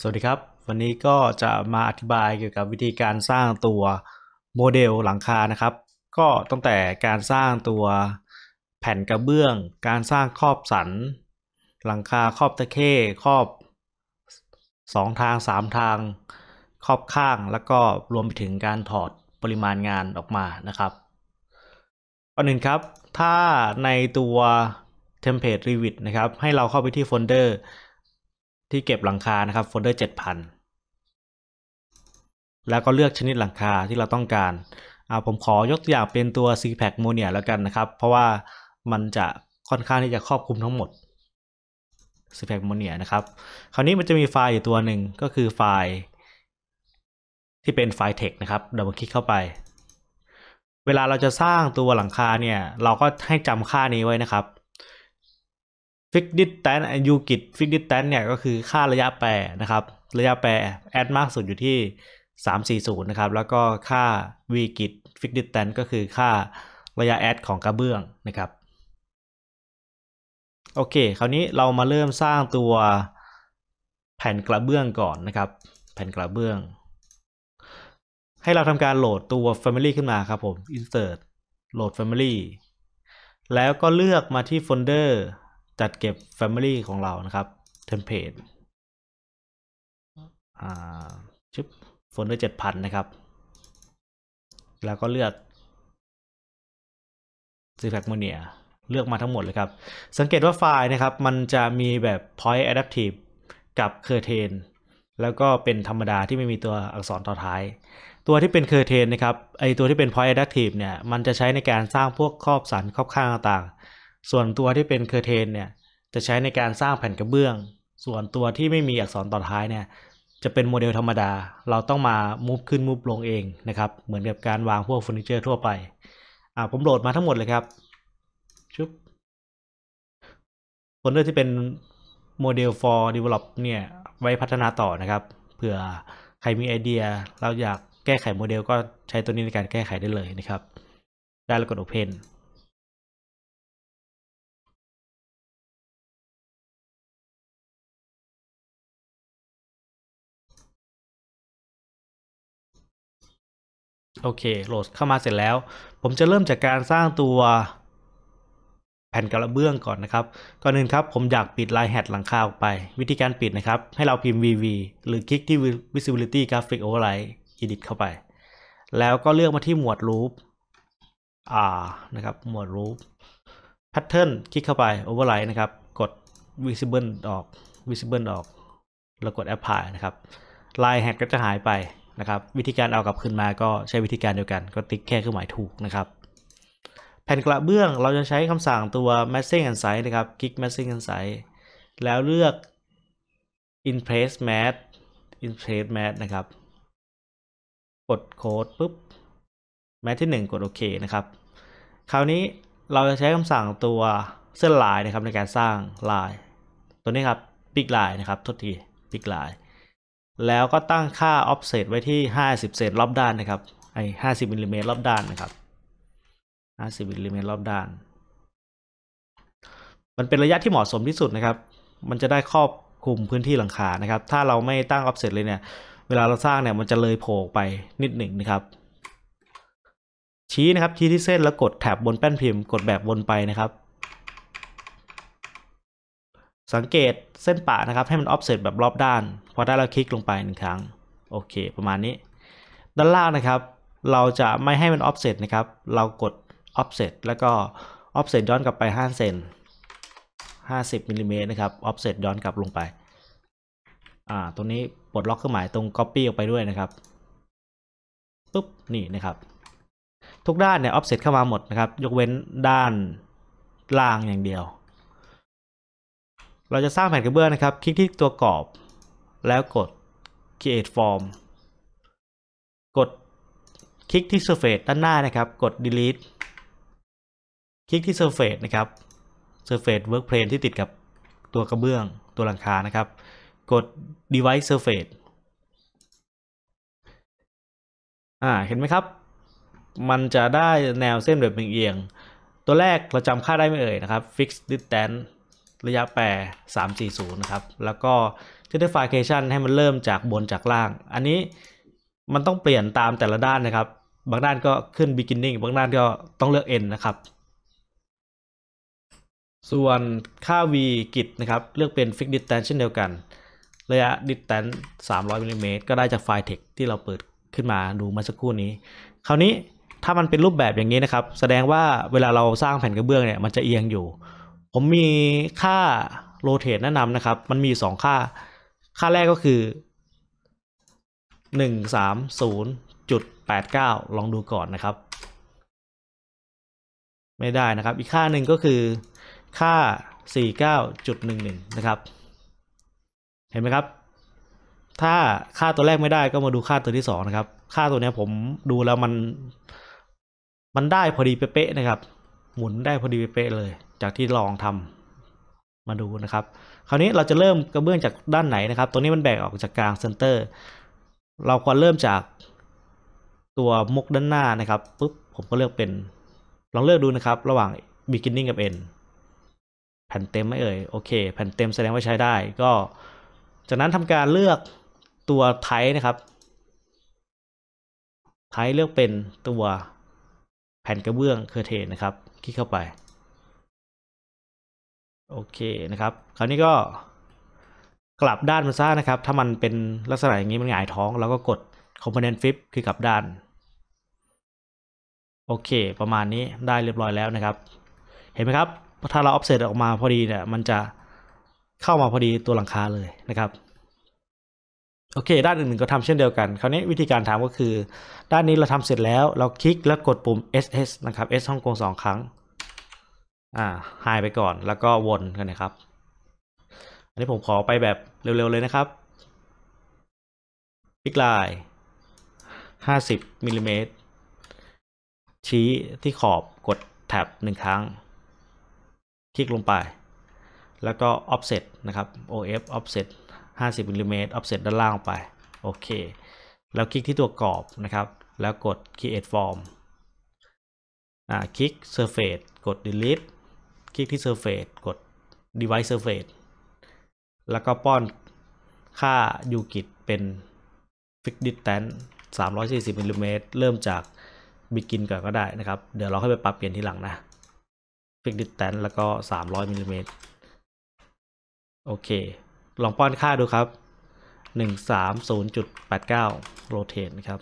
สวัสดีครับ วันนี้ก็จะมาอธิบายเกี่ยวกับวิธีการสร้างตัว โมเดลหลังคานะครับ ก็ตั้งแต่การสร้างตัวแผ่นกระเบื้อง การสร้างครอบสันหลังคาครอบตะเข้ครอบ2ทาง3 ทางครอบข้างแล้วก็รวมไปถึงการถอดปริมาณงานออกมานะครับก่อนอื่นครับ ถ้าในตัวเทมเพลตรีวิทนะครับ ให้เราเข้าไปที่โฟลเดอร์ที่เก็บหลังคานะครับโฟลเดอร์เจ็ดพันแล้วก็เลือกชนิดหลังคาที่เราต้องการอาผมขอยกตัวอย่างเป็นตัว c p a c m o n i a แล้วกันนะครับ เพราะว่ามันจะค่อนข้างที่จะครอบคลุมทั้งหมด c p a c m o n i a นะครับ คราวนี้มันจะมีไฟล์อยู่ตัวหนึ่งก็คือไฟล์ที่เป็นไฟล์ text นะครับดี๋เวิคลิกเข้าไป เวลาเราจะสร้างตัวหลังคาเนี่ย เราก็ให้จำค่านี้ไว้นะครับฟิกดิสแตนยูกิตฟิกดิสแตนเนี่ยก็คือค่าระยะแปรนะครับ ระยะแปรแอดมากสุดอยู่ที่ 340 นะครับ แล้วก็ค่าวีกิตฟิกดิสแตนก็คือค่าระยะแอดของกระเบื้องนะครับ โอเค คราวนี้เรามาเริ่มสร้างตัวแผ่นกระเบื้องก่อนนะครับ แผ่นกระเบื้อง ให้เราทำการโหลดตัว Family ขึ้นมาครับผม Insert โหลด Family แล้วก็เลือกมาที่โฟลเดอร์จัดเก็บ Family ของเรา นะครับเทมเพลตอ่าชึบโฟลเดอร์เจ็ดพันนะครับ แล้วก็เลือกซีแฟกโมเนียเลือกมาทั้งหมดเลยครับ สังเกตว่าไฟล์นะครับ มันจะมีแบบ point adaptive กับ curtain แล้วก็เป็นธรรมดาที่ไม่มีตัวอักษรต่อท้าย ตัวที่เป็น curtain นะครับไอตัวที่เป็น point adaptive เนี่ย มันจะใช้ในการสร้างพวกครอบสันครอบข้างต่างส่วนตัวที่เป็นเคอร์เทนเนี่ย จะใช้ในการสร้างแผ่นกระเบื้อง ส่วนตัวที่ไม่มีอักษรต่อท้ายเนี่ย จะเป็นโมเดลธรรมดาเราต้องมามูฟขึ้นมูฟลงเองนะครับเหมือนกับการวางพวกเฟอร์นิเจอร์ทั่วไปอ่าผมโหลดมาทั้งหมดเลยครับ ชุบโฟลเดอร์ที่เป็นโมเดล for develop เนี่ยไว้พัฒนาต่อนะครับเผื่อใครมีไอเดีย เราอยากแก้ไขโมเดลก็ใช้ตัวนี้ในการแก้ไขได้เลยนะครับ ได้แล้วกด Open โอเค โหลดเข้ามาเสร็จแล้ว ผมจะเริ่มจากการสร้างตัวแผ่นกระเบื้องก่อนนะครับ ก่อนอื่นครับ ผมอยากปิดลายแฮตหลังคาออกไป วิธีการปิดนะครับ ให้เราพิมพ์ VV หรือคลิกที่ Visibility Graphic Overlay Edit เข้าไป แล้วก็เลือกมาที่หมวด Loop R นะครับ หมวด Loop Pattern คลิกเข้าไป Overlay นะครับ กด Visible ออก Visible ออกแล้วกด Apply นะครับลายแฮตก็จะหายไปนะครับวิธีการเอากลับขึ้นมาก็ใช้วิธีการเดียวกันก็ติ๊กแค่เครื่องหมายถูกนะครับ แผ่นกระเบื้องเราจะใช้คำสั่งตัว m a s k i n g and size นะครับ click m a s k i n g and size แล้วเลือก in place m a t c in place m a t นะครับ กดโค้ดปุ๊บแมสที่ 1 กดโอเคนะครับ คราวนี้เราจะใช้คำสั่งตัวเส้นลายนะครับในการสร้างลาย ตัวนี้ครับป i กล line นะครับทษทีปิกลายแล้วก็ตั้งค่า offset ไว้ที่ 50เซนรอบด้านนะครับ ไอ้ห้าสิบมิลลิเมตรรอบด้านนะครับห้าสิบมิลลิเมตรรอบด้าน มันเป็นระยะที่เหมาะสมที่สุดนะครับ มันจะได้ครอบคลุมพื้นที่หลังคานะครับถ้าเราไม่ตั้งออฟเซตเลยเนี่ย เวลาเราสร้างเนี่ยมันจะเลยโผล่ไปนิดหนึ่งนะครับชี้นะครับชี้ที่เส้นแล้วกดแถบบนแป้นพิมพ์กดแบบวนไปนะครับสังเกตเส้นปะนะครับให้มันออฟเซตแบบรอบด้านพอได้เราคลิกลงไปหนึ่งครั้งโอเคประมาณนี้ ด้านล่างนะครับ เราจะไม่ให้มันออฟเซตนะครับ เรากดออฟเซตแล้วก็ออฟเซตย้อนกลับไป5เซน50มิลลิเมตรนะครับออฟเซตย้อนกลับลงไปอ่าตรงนี้ปลดล็อกเครื่องหมายตรง Copy ออกไปด้วยนะครับปุ๊บนี่นะครับ ทุกด้านเนี่ยออฟเซตเข้ามาหมดนะครับ ยกเว้นด้านล่างอย่างเดียวเราจะสร้างแผ่นกระเบื้องนะครับ คลิกที่ตัวกรอบ แล้วกด create form กดคลิกที่ surface ด้านหน้านะครับ กด delete คลิกที่ surface นะครับ surface workplane ที่ติดกับตัวกระเบื้องตัวหลังคา นะครับ กด device surface อ่าเห็นไหมครับ มันจะได้แนวเส้นแบบเอียง ตัวแรกเราจำค่าได้ไม่เอ่ยนะครับ fixed distance ระยะแปร340 นะครับ แล้วก็จะไ t i f i c a t i o n ให้มันเริ่มจากบนจากล่าง อันนี้มันต้องเปลี่ยนตามแต่ละด้านนะครับ บางด้านก็ขึ้น beginning บางด้านก็ต้องเลือก end นะครับ ส่วนค่า v กิจนะครับ เลือกเป็น fixed distance เช่นเดียวกัน ระยะ distance 300มิลลิเมตรก็ได้จากไฟล์เทคที่เราเปิดขึ้นมาดูมาสักครู่นี้ คราวนี้ถ้ามันเป็นรูปแบบอย่างนี้นะครับแสดงว่าเวลาเราสร้างแผ่นกระเบื้องเนี่ยมันจะเอียงอยู่ผมมีค่าโรเทตแนะนำนะครับ มันมีสองค่า ค่าแรกก็คือ 130.89 ลองดูก่อนนะครับ ไม่ได้นะครับ อีกค่าหนึ่งก็คือค่า 49.11นะครับเห็นไหมครับ ถ้าค่าตัวแรกไม่ได้ก็มาดูค่าตัวที่สองนะครับ ค่าตัวนี้ผมดูแล้วมันมันได้พอดีเป๊ะ ๆ นะครับหมุนได้พอดีเป๊ะเลย จากที่ลองทำมาดูนะครับ คราวนี้เราจะเริ่มกระเบื้องจากด้านไหนนะครับตัวนี้มันแบ่งออกจากกลางเซนเตอร์เราควรเริ่มจากตัวมุกด้านหน้านะครับปุ๊บผมก็เลือกเป็น ลองเลือกดูนะครับ ระหว่าง beginning กับ end แผ่นเต็มไม่เอ่ยโอเคแผ่นเต็มแสดงว่าใช้ได้ ก็จากนั้นทำการเลือกตัวไทป์นะครับไทป์เลือกเป็นตัวแผ่นกระเบื้องเคอร์เทนนะครับคลิกเข้าไป โอเคนะครับ คราวนี้ก็กลับด้านมันซะนะครับ ถ้ามันเป็นลักษณะอย่างนี้มันหงายท้อง เราก็กด component flip คือ กลับด้าน โอเค ประมาณนี้ได้เรียบร้อยแล้วนะครับ เห็นไหมครับถ้าเรา offset ออกมาพอดีเนี่ยมันจะเข้ามาพอดีตัวหลังคาเลยนะครับโอเค ด้านอื่นๆก็ทำเช่นเดียวกัน คราวนี้วิธีการทำก็คือ ด้านนี้เราทำเสร็จแล้ว เราคลิกแล้วกดปุ่ม ss นะครับ s ฮ่องกงสองครั้งอ่าหายไปก่อน แล้วก็วนกันนะครับ อันนี้ผมขอไปแบบเร็วๆ เลยนะครับ พิกไลน์ห้าสิบมิลลิเมตรชี้ที่ขอบกดแท็บหนึ่งครั้ง คลิกลงไป แล้วก็ออฟเซตนะครับ of offset 50มิลลิเมตรออฟเซตด้านล่างไป โอเค แล้วคลิกที่ตัวกรอบนะครับ แล้วกด create form อ่าคลิก surface กด delete คลิกที่ surface กด device surface แล้วก็ป้อนค่ายูกิตเป็น fixed distance 340มิลลิเมตรเริ่มจากบิกินก่อนก็ได้นะครับ เดี๋ยวเราค่อยไปปรับเปลี่ยนทีหลังนะ fixed distance แล้วก็ 300มิลลิเมตรโอเคลองป้อนค่าดูครับ 130.89โรเทนครับ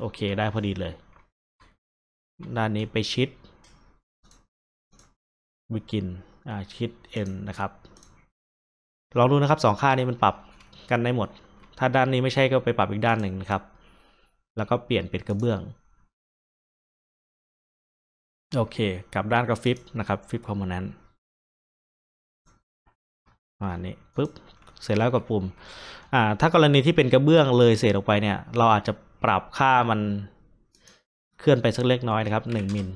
โอเคได้พอดีเลย ด้านนี้ไปชิด begin ชิด end นะครับ ลองดูนะครับสองค่านี้มันปรับกันได้หมด ถ้าด้านนี้ไม่ใช่ก็ไปปรับอีกด้านหนึ่งนะครับ แล้วก็เปลี่ยนเป็นกระเบื้อง โอเคกับด้านกับฟิปนะครับฟิปคอมโพเนนต์อันนี้ปุ๊บ เสร็จแล้วกดปุ่มอ่า ถ้ากรณีที่เป็นกระเบื้องเลยเศษออกไปเนี่ย เราอาจจะปรับค่ามันเคลื่อนไปสักเล็กน้อยนะครับหนึ่งมิล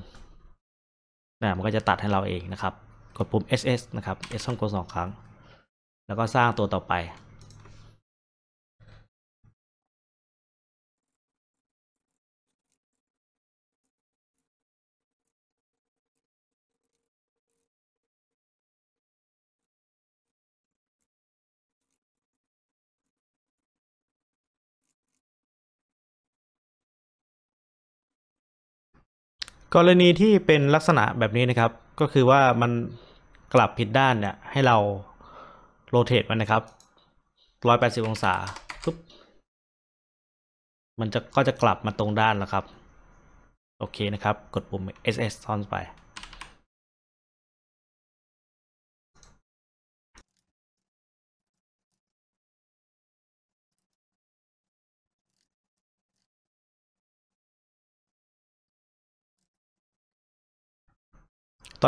นะมันก็จะตัดให้เราเองนะครับ กดปุ่ม SS นะครับ S ช่องกดสองครั้ง แล้วก็สร้างตัวต่อไปกรณีที่เป็นลักษณะแบบนี้นะครับ ก็คือว่ามันกลับผิดด้านเนี่ย ให้เราโรเตทมันนะครับ 180 องศาปุ๊บมันจะก็จะกลับมาตรงด้านแล้วครับ โอเคนะครับ กดปุ่ม SS ซ้อนไป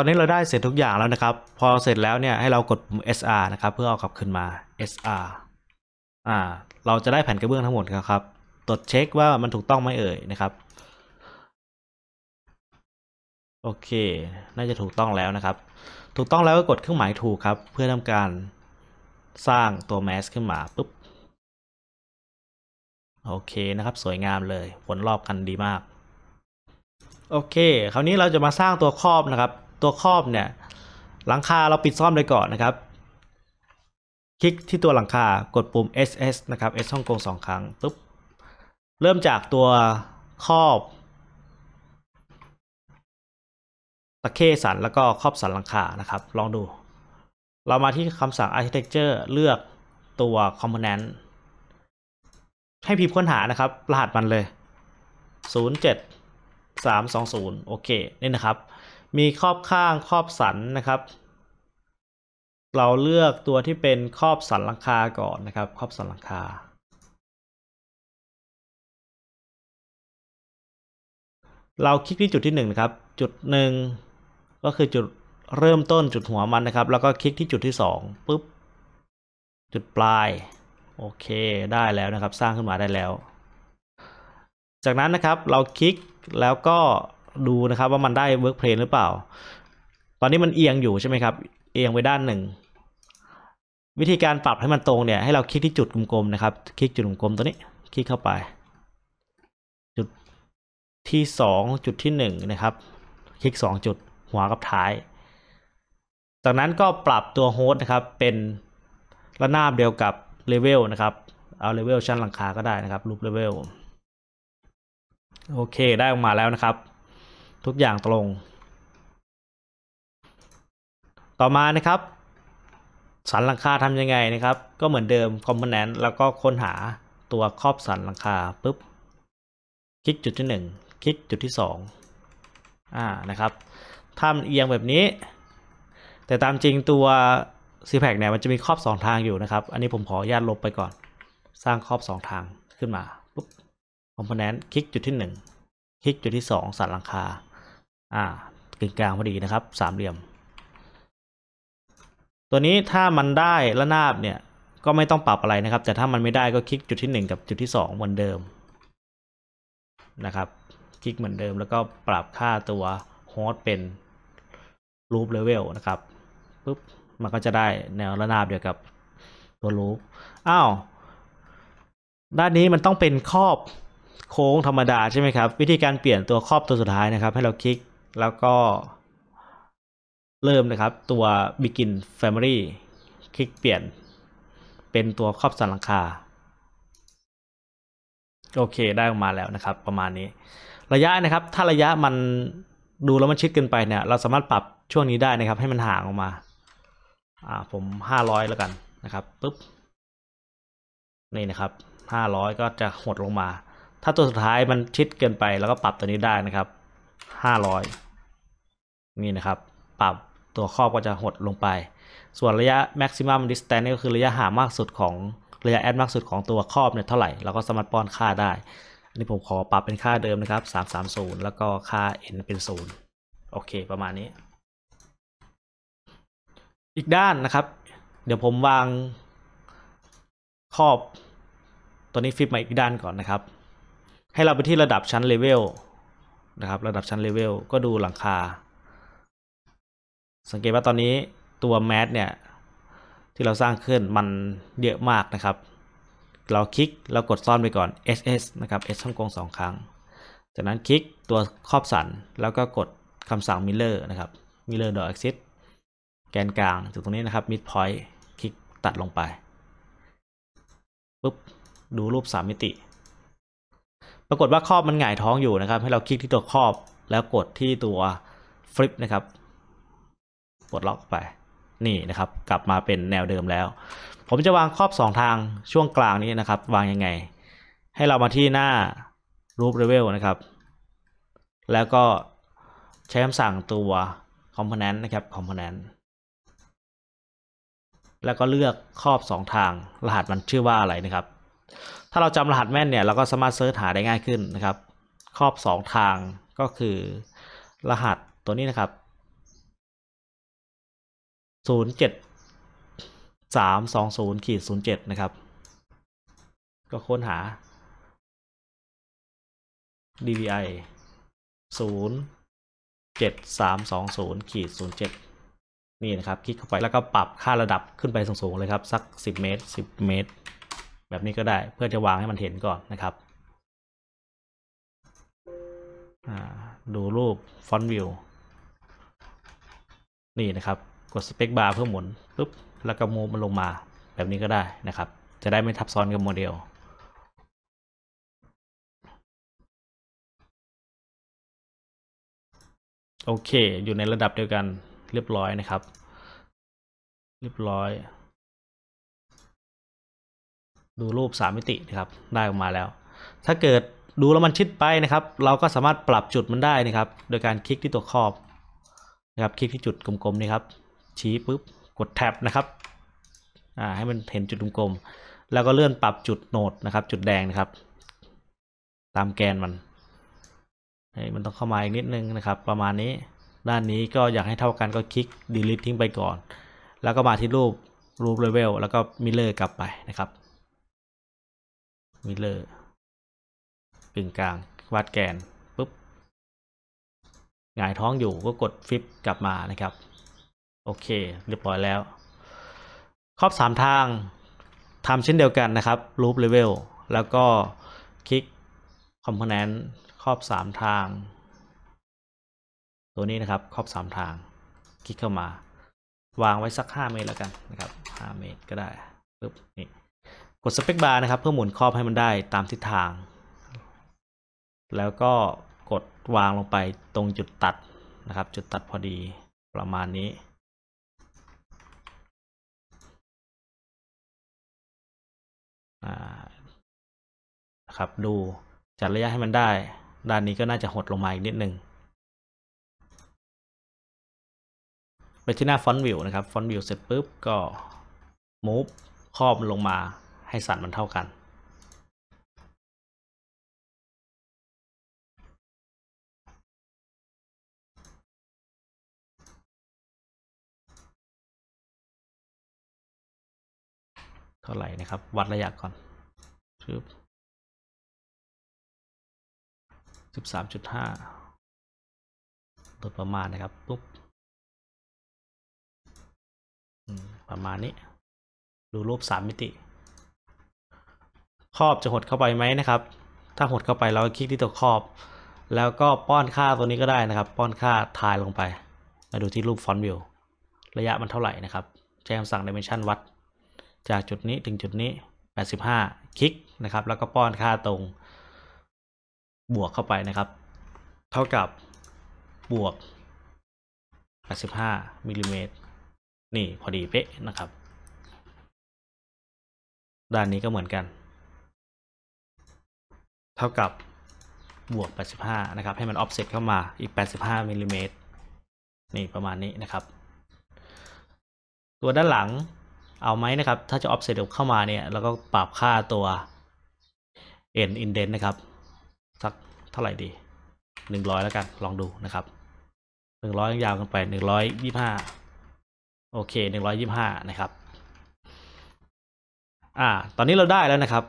ตอนนี้เราได้เสร็จทุกอย่างแล้วนะครับ พอเสร็จแล้วเนี่ยให้เรากด SR นะครับ เพื่อเอากลับขึ้นมา SR อ่าเราจะได้แผ่นกระเบื้องทั้งหมดนะครับ ตรวจเช็คว่ามันถูกต้องไหมเอ่ยนะครับ โอเค น่าจะถูกต้องแล้วนะครับ ถูกต้องแล้วก็กดเครื่องหมายถูกครับ เพื่อทำการสร้างตัว แมสขึ้นมาปุ๊บโอเคนะครับ สวยงามเลยผลรอบกันดีมาก โอเค คราวนี้เราจะมาสร้างตัวครอบนะครับตัวครอบเนี่ย หลังคาเราปิดซ่อมเลยก่อนนะครับ คลิกที่ตัวหลังคา กดปุ่ม SS นะครับ S ฮ่องกงสองครั้งปุ๊บ เริ่มจากตัวครอบ ตะเคสันแล้วก็ครอบสันหลังคานะครับ ลองดู เรามาที่คำสั่ง Architecture เลือกตัว Component ให้พิมพ์ค้นหานะครับรหัสมันเลย 07320 โอเค นี่นะครับมีครอบข้างครอบสันนะครับ เราเลือกตัวที่เป็นครอบสันหลังคาก่อนนะครับ ครอบสันหลังคา เราคลิกที่จุดที่หนึ่งนะครับจุดหนึ่งก็คือจุดเริ่มต้นจุดหัวมันนะครับ แล้วก็คลิกที่จุดที่สองปุ๊บจุดปลายโอเคได้แล้วนะครับ สร้างขึ้นมาได้แล้ว จากนั้นนะครับเราคลิกแล้วก็ดูนะครับว่ามันได้เวิร์กเพลหรือเปล่า ตอนนี้มันเอียงอยู่ใช่ไหมครับ เอียงไปด้านหนึ่ง วิธีการปรับให้มันตรงเนี่ยให้เราคลิกที่จุดกลมๆนะครับ คลิกจุดกลมๆตัวนี้ คลิกเข้าไป จุดที่สองจุดที่หนึ่งนะครับ คลิกสองจุดหัวกับท้าย จากนั้นก็ปรับตัวโฮสต์นะครับ เป็นระนาบเดียวกับเลเวลนะครับ เอาเลเวลชั้นหลังคาก็ได้นะครับรูปเลเวล โอเค ได้ออกมาแล้วนะครับทุกอย่างตรง ต่อมานะครับ สันหลังคาทำยังไงนะครับ ก็เหมือนเดิมคอมโพเนนต์แล้วก็ค้นหาตัวครอบสันหลังคาปุ๊บคลิกจุดที่ 1 คลิกจุดที่2อ่านะครับถ้ามันเอียงแบบนี้ แต่ตามจริงตัว c p a c เนี่ยมันจะมีครอบ 2 ทางอยู่นะครับ อันนี้ผมขออนุญาตลบไปก่อนสร้างครอบ 2 ทางขึ้นมาปุ๊บคอมโพเนนต์คลิกจุดที่ 1 คลิกจุดที่ 2 สันหลังคาอ่ากึ่งกลางพอดีนะครับ สามเหลี่ยม ตัวนี้ถ้ามันได้ระนาบเนี่ยก็ไม่ต้องปรับอะไรนะครับ แต่ถ้ามันไม่ได้ก็คลิกจุดที่หนึ่งกับจุดที่สองเหมือนเดิมนะครับคลิกเหมือนเดิมแล้วก็ปรับค่าตัวโฮสเป็นรูปเลเวลนะครับปุ๊บมันก็จะได้แนวระนาบเดียวกับตัวรูปอ้าวด้านนี้มันต้องเป็นครอบโค้งธรรมดาใช่ไหมครับ วิธีการเปลี่ยนตัวครอบตัวสุดท้ายนะครับให้เราคลิกแล้วก็เริ่มนะครับตัว begin family คลิกเปลี่ยน เป็นตัวครอบสันหลังคาโอเคได้ออกมาแล้วนะครับ ประมาณนี้ ระยะนะครับ ถ้าระยะมันดูแล้วมันชิดเกินไปเนี่ย เราสามารถปรับช่วงนี้ได้นะครับ ให้มันห่างออกมา อ่าผมห้าร้อยแล้วกันนะครับปุ๊บนี่นะครับห้าร้อยก็จะหดลงมา ถ้าตัวสุดท้ายมันชิดเกินไป แล้วก็ปรับตัวนี้ได้นะครับห้าร้อยนี่นะครับปรับตัวครอบก็จะหดลงไป ส่วนระยะ maximum distance นี่ก็คือระยะห่างมากสุดของระยะแอดมากสุดของตัวครอบเนี่ยเท่าไหร่เราก็สามารถป้อนค่าได้อันนี้ผมขอปรับเป็นค่าเดิมนะครับ 330 แล้วก็ค่า n เป็น0โอเคประมาณนี้อีกด้านนะครับ เดี๋ยวผมวางครอบตัวนี้ฟิปมาอีกด้านก่อนนะครับให้เราไปที่ระดับชั้นเลเวลนะครับระดับชั้นเลเวลก็ดูหลังคาสังเกตว่าตอนนี้ตัวแมสเนี่ยที่เราสร้างขึ้นมันเยอะมากนะครับ เราคลิกเรากดซ่อนไปก่อน ss นะครับ s ช่องกงสองครั้ง จากนั้นคลิกตัวครอบสันแล้วก็กดคำสั่ง mirror นะครับ mirror dot axis แกนกลางจุดตรงนี้นะครับ mid point คลิกตัดลงไปปุ๊บ ดูรูป 3 มิติปรากฏว่าครอบมันหงายท้องอยู่นะครับ ให้เราคลิกที่ตัวครอบแล้วกดที่ตัวฟลิปนะครับปลดล็อกไป นี่นะครับ กลับมาเป็นแนวเดิมแล้ว ผมจะวางครอบ2ทางช่วงกลางนี้นะครับวางยังไงให้เรามาที่หน้ารูปเลเวลนะครับ แล้วก็ใช้คำสั่งตัวคอมโพเนนต์นะครับคอมโพเนนต์แล้วก็เลือกครอบ2ทางรหัสมันชื่อว่าอะไรนะครับ ถ้าเราจำรหัสแม่นเนี่ย เราก็สามารถเซิร์ชหาได้ง่ายขึ้นนะครับครอบ2ทางก็คือรหัสตัวนี้นะครับ07320ขีด07 นะครับ ก็ค้นหา DVI 07320 ขีด 07 นี่นะครับคลิกเข้าไปแล้วก็ปรับค่าระดับขึ้นไปสูงๆเลยครับ สัก 10 เมตร 10 เมตร แบบนี้ก็ได้เพื่อจะวางให้มันเห็นก่อนนะครับ ดูรูปฟอนต์วิวนี่นะครับกดสเปกบาร์เพื่อหมุนปุ๊บแล้วก็มูมันลงมา แบบนี้ก็ได้นะครับ จะได้ไม่ทับซ้อนกับโมเดล โอเค อยู่ในระดับเดียวกันเรียบร้อยนะครับ เรียบร้อย ดูรูปสามิตินะครับ ได้ออกมาแล้ว ถ้าเกิดดูแล้วมันชิดไปนะครับ เราก็สามารถปรับจุดมันได้นะครับ โดยการคลิกที่ตัวขอบนะครับคลิกที่จุดกลมๆนี่ครับชี้ปุ๊บกดแท็บนะครับ อ่าให้มันเห็นจุดวงกลมแล้วก็เลื่อนปรับจุดโนดนะครับ จุดแดงนะครับ ตามแกนมัน มันต้องเข้ามาอีกนิดนึงนะครับ ประมาณนี้ด้านนี้ก็อยากให้เท่ากันก็คลิก delete ทิ้งไปก่อน แล้วก็มาที่รูปรูปเลเวลแล้วก็มิเลอร์กลับไปนะครับมิเลอร์กึ่งกลางวาดแกนปุ๊บหงายท้องอยู่ก็กดฟิปกลับมานะครับโอเคเรียบร้อยแล้ว ครอบ 3 ทางทำเช่นเดียวกันนะครับรูปเลเวลแล้วก็คลิกคอมโพเนนต์ครอบ 3 ทาง ตัวนี้นะครับครอบ 3 ทาง คลิกเข้ามา วางไว้สัก 5 เมตรแล้วกันนะครับ 5 เมตรก็ได้ปึ๊บนี่กดสเปกบาร์นะครับ เพื่อหมุนครอบให้มันได้ตามทิศทาง แล้วก็กดวางลงไปตรงจุดตัดนะครับ จุดตัดพอดีประมาณนี้นะครับดูจัดระยะให้มันได้ ด้านนี้ก็น่าจะหดลงมาอีกนิดนึงไปที่หน้าฟอนต์วิวนะครับฟอนต์วิวเสร็จปุ๊บก็ move ครอบลงมาให้สันมันเท่ากันท่าไหร่นะครับวัดระยะก่อนชืบสิบสามจุดห้าโดยประมาณนะครับปุ๊บประมาณนี้ ดูรูปสามมิติครอบจะหดเข้าไปไหมนะครับ ถ้าหดเข้าไปเราคลิกที่ตัวครอบ แล้วก็ป้อนค่าตัวนี้ก็ได้นะครับป้อนค่าทายลงไป มาดูที่รูปฟอนต์วิวระยะมันเท่าไหร่นะครับแจ้งสั่งดิเมนชันวัดจากจุดนี้ถึงจุดนี้ 85 คลิกนะครับ แล้วก็ป้อนค่าตรงบวกเข้าไปนะครับ เท่ากับบวก 85มิลลิเมตรนี่พอดีเป๊ะนะครับ ด้านนี้ก็เหมือนกัน เท่ากับบวก 85 นะครับ ให้มันออฟเซตเข้ามาอีก 85มิลลิเมตรนี่ประมาณนี้นะครับ ตัวด้านหลังเอาไหมนะครับ ถ้าจะ offset เข้ามาเนี่ยเราก็ปรับค่าตัว n indent นะครับสักเท่าไหร่ดี 100 แล้วกันลองดูนะครับ 100 ยาวกันไป 125 โอเค 125 นะครับอ่าตอนนี้เราได้แล้วนะครับ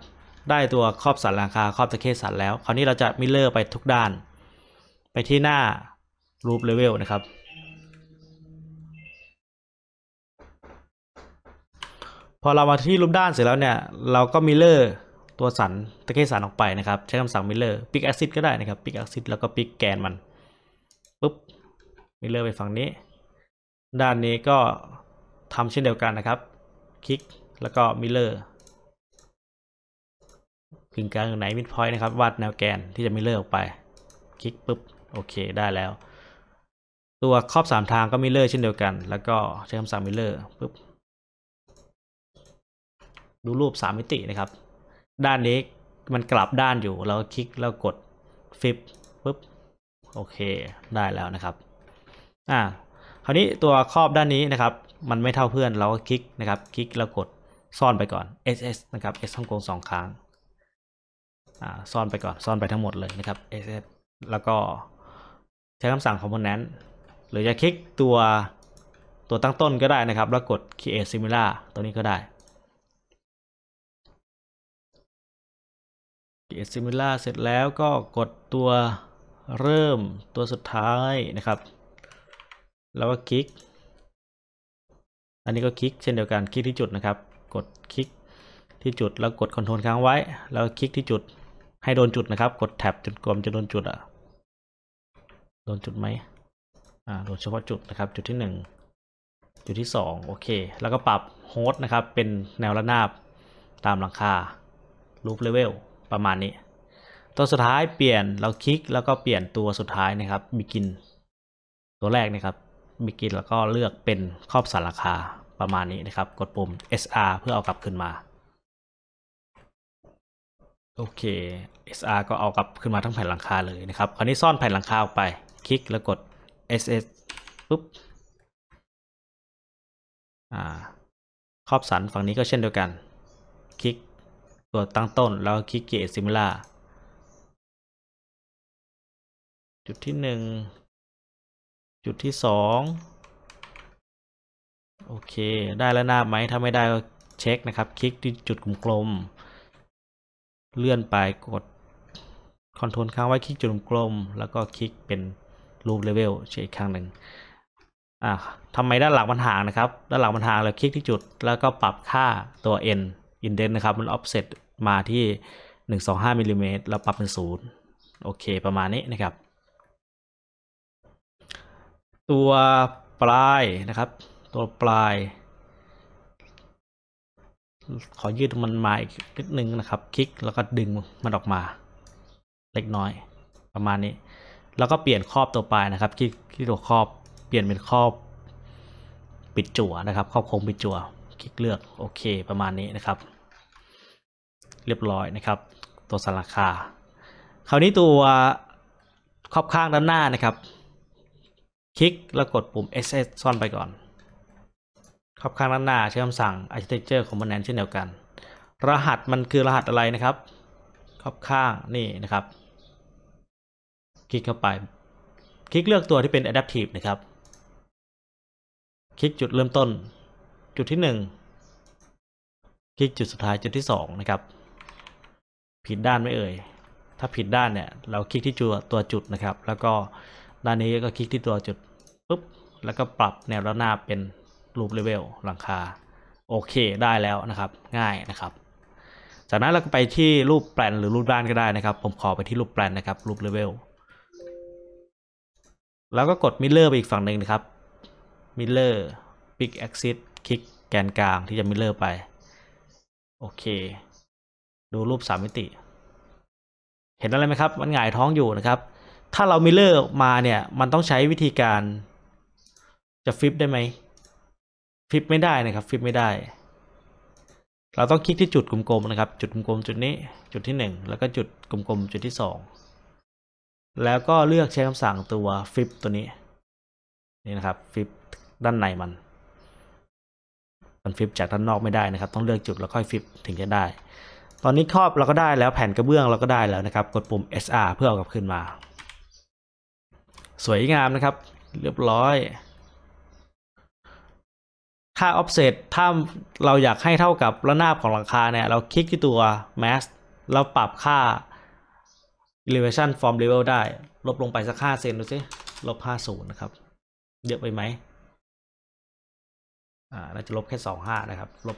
ได้ตัวครอบสันหลังคา ครอบตะเคสันแล้วคราวนี้เราจะมิเลอร์ไปทุกด้าน ไปที่หน้ารูปเลเวลนะครับพอเรามาที่รูปด้านเสร็จแล้วเนี่ย เราก็มิเลอร์ตัวสัน ตะเกียสันออกไปนะครับ ใช้คำสั่งมิเลอร์ปิกแอซิดก็ได้นะครับปิกแอซิดแล้วก็ปิกแกนมันปุ๊บมิเลอร์ไปฝั่งนี้ ด้านนี้ก็ทำเช่นเดียวกันนะครับ คลิกแล้วก็มิเลอร์ขึงกลางไหนมิดพอยต์นะครับวาดแนวแกนที่จะมิเลอร์ออกไป คลิกปุ๊บ โอเค ได้แล้ว ตัวครอบสามทางก็มิเลอร์เช่นเดียวกัน แล้วก็ใช้คำสั่งมิเลอร์ปุ๊บดูรูปสามมิตินะครับ ด้านนี้มันกลับด้านอยู่ เราคลิกแล้วกดฟิปปุ๊บโอเค ได้แล้วนะครับ อ่าคราวนี้ตัวครอบด้านนี้นะครับ มันไม่เท่าเพื่อน เราก็คลิกนะครับคลิกแล้วกดซ่อนไปก่อน ss นะครับ s ฮ่องกงสองครั้งอ่าซ่อนไปก่อนซ่อนไปทั้งหมดเลยนะครับ ss แล้วก็ใช้คำสั่งอ o m p o n e n t หรือจะคลิกตัวตัวตั้งต้นก็ได้นะครับ แล้วกด create similar ตัวนี้ก็ได้เ r ส a t e similar เสร็จแล้วก็กดตัวเริ่มตัวสุดท้ายนะครับ แล้วก็คลิก อันนี้ก็คลิกเช่นเดียวกันคลิกที่จุดนะครับ กดคลิกที่จุด แล้วกดคอนโทรลค้างไว้แล้วคลิกที่จุดให้โดนจุดนะครับ กดแท็บจนกลมจะโดนจุดอ่ะโดนจุดไหมอ่าโดนเฉพาะจุดนะครับ จุดที่หนึ่งจุดที่สองโอเค แล้วก็ปรับโฮสต์นะครับ เป็นแนวระนาบตามหลังคาลูปเลเวลประมาณนี้ตัวสุดท้ายเปลี่ยนเราคลิกแล้วก็เปลี่ยนตัวสุดท้ายนะครับมีกิน ตัวแรกนะครับมีกินแล้วก็เลือกเป็นครอบสารราคาประมาณนี้นะครับกดปุ่ม sr เพื่อเอากลับขึ้นมาโอเค sr ก็เอากลับขึ้นมาทั้งแผ่นหลังคาเลยนะครับคราวนี้ซ่อนแผ่นหลังคาออกไป คลิกแล้วกด ss ปุ๊บครอบสันฝั่งนี้ก็เช่นเดียวกันคลิกตัวตั้งต้น แล้วคลิกเกตซิมิล m i จุดที่หนึ่งจุดที่สองโอเค ได้แล้วหน้าไหมถ้าไม่ได้ก็เช็คนะครับ คลิกที่จุดกลมเลื่อนไปกดคอนโทรลค้างไว้คลิกจุดกลมแล้วก็คลิกเป็นรูปเลเวลเช็คครั้งหนึ่งอ่าทำไมด้านหลังมันห่างนะครับด้านหลังมันห่างเราคลิกที่จุดแล้วก็ปรับค่าตัว n อินเดนนะครับ มันออฟเซตมาที่ 125มิลิเมตรแล้วปรับเป็นศูนย์โอเคประมาณนี้นะครับ ตัวปลายนะครับ ตัวปลายขอยืดมันมาอีกนิดนึงนะครับคลิกแล้วก็ดึงมันออกมา เล็กน้อยประมาณนี้ แล้วก็เปลี่ยนครอบตัวปลายนะครับ คลิกที่ตัวครอบ เปลี่ยนเป็นครอบปิดจั่วนะครับ ครอบโค้งปิดจั่วคลิกเลือกโอเค ประมาณนี้นะครับ เรียบร้อยนะครับ ตัวสราคาคราวนี้ตัวขอบข้างด้านหน้านะครับ คลิกแล้วกดปุ่ม SS ซ่อนไปก่อนขอบข้างด้านหน้าใช้คำสั่ง Architecture Component เช่นเดียวกัน รหัสมันคือรหัสอะไรนะครับขอบข้างนี่นะครับ คลิกเข้าไป คลิกเลือกตัวที่เป็น Adaptive นะครับ คลิกจุดเริ่มต้นจุดที่ 1 คลิกจุดสุดท้ายจุดที่2นะครับผิดด้านไม่เอ่ยถ้าผิดด้านเนี่ยเราคลิกที่จัวตัวจุดนะครับ แล้วก็ด้านนี้ก็คลิกที่ตัวจุดปุ๊บแล้วก็ปรับแนวระนาบเป็นรูปเลเวลหลังคาโอเค ได้แล้วนะครับง่ายนะครับ จากนั้นเราก็ไปที่รูปแปลนหรือรูปด้านก็ได้นะครับผมขอไปที่รูปแปลนนะครับรูปเลเวลแล้วก็กดมิเลอร์ไปอีกฝั่งหนึ่งนะครับมิเลอร์ปิกแอคซิสคลิกแกนกลางที่จะมิเลอร์ไปโอเค ดูรูปสามมิติ เห็นอะไรไหมครับ มันหงายท้องอยู่นะครับ ถ้าเรามิเลอร์มาเนี่ยมันต้องใช้วิธีการจะฟลิปได้ไหมฟลิปไม่ได้นะครับฟลิปไม่ได้เราต้องคลิกที่จุดกลมๆนะครับ จุดกลมๆจุดนี้จุดที่หนึ่งแล้วก็จุดกลมๆจุดที่สองแล้วก็เลือกใช้คำสั่งตัวฟลิปตัวนี้นี่นะครับฟลิปด้านในมันมันฟิปจากด้านนอกไม่ได้นะครับ ต้องเลือกจุดแล้วค่อยฟิปถึงจะได้ ตอนนี้ครอบเราก็ได้แล้วแผ่นกระเบื้องเราก็ได้แล้วนะครับ กดปุ่ม SR เพื่อเอากลับขึ้นมา สวยงามนะครับ เรียบร้อย ค่าออฟเซตถ้าเราอยากให้เท่ากับระนาบของหลังคาเนี่ย เราคลิกที่ตัว mask เราปรับค่า elevation from level ได้ ลบลงไปสัก5เซนดูสิลบ50นะครับเยอะไปไหมอ่าเราจะลบแค่25นะครับ ลบ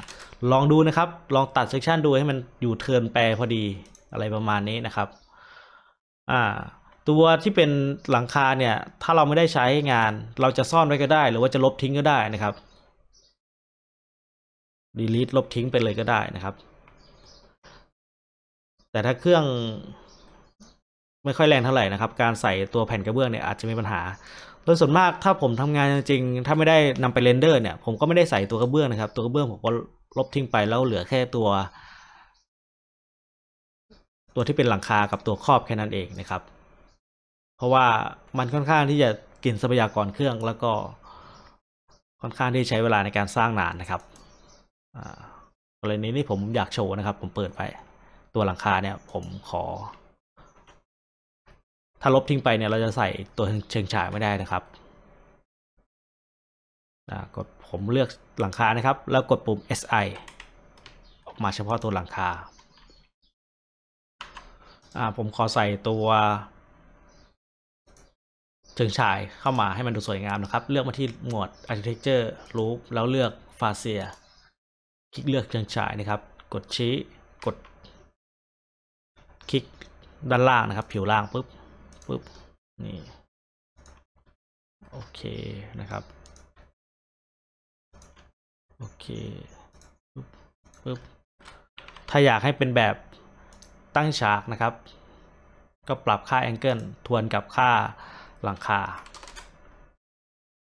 25 ลองดูนะครับ ลองตัดเซกชันดูให้มันอยู่เทินแปรพอดีอะไรประมาณนี้นะครับ อ่า ตัวที่เป็นหลังคาเนี่ย ถ้าเราไม่ได้ใช้งานเราจะซ่อนไว้ก็ได้หรือว่าจะลบทิ้งก็ได้นะครับดีลิทลบทิ้งไปเลยก็ได้นะครับ แต่ถ้าเครื่องไม่ค่อยแรงเท่าไหร่นะครับ การใส่ตัวแผ่นกระเบื้องเนี่ยอาจจะมีปัญหาโดยส่วนมากถ้าผมทำงานจริงๆถ้าไม่ได้นำไปเรนเดอร์เนี่ย ผมก็ไม่ได้ใส่ตัวกระเบื้องนะครับ ตัวกระเบื้องผมก็ลบทิ้งไปแล้วเหลือแค่ตัว ตัวที่เป็นหลังคากับตัวครอบแค่นั้นเองนะครับ เพราะว่ามันค่อนข้างที่จะกินทรัพยากรเครื่อง แล้วก็ค่อนข้างที่ใช้เวลาในการสร้างนานนะครับกรณีนี้ผมอยากโชว์นะครับ ผมเปิดไป ตัวหลังคาเนี่ย ผมขอถ้าลบทิ้งไปเนี่ยเราจะใส่ตัวเชิงฉากไม่ได้นะครับกดผมเลือกหลังคานะครับ แล้วกดปุ่ม SI ออกมาเฉพาะตัวหลังคาผมขอใส่ตัว เชิงฉายเข้ามาให้มันดูสวยงามนะครับ เลือกมาที่หมวด architecture loop แล้วเลือกฟาเซียคลิกเลือกเชิงฉายนะครับ กดชี้กด คลิกด้านล่างนะครับ ผิวล่างปุ๊บึ๊บนี่โอเคนะครับโอเคปึ๊บปึ๊บถ้าอยากให้เป็นแบบตั้งฉากนะครับก็ปรับค่าแองเกิลทวนกับค่าหลังคา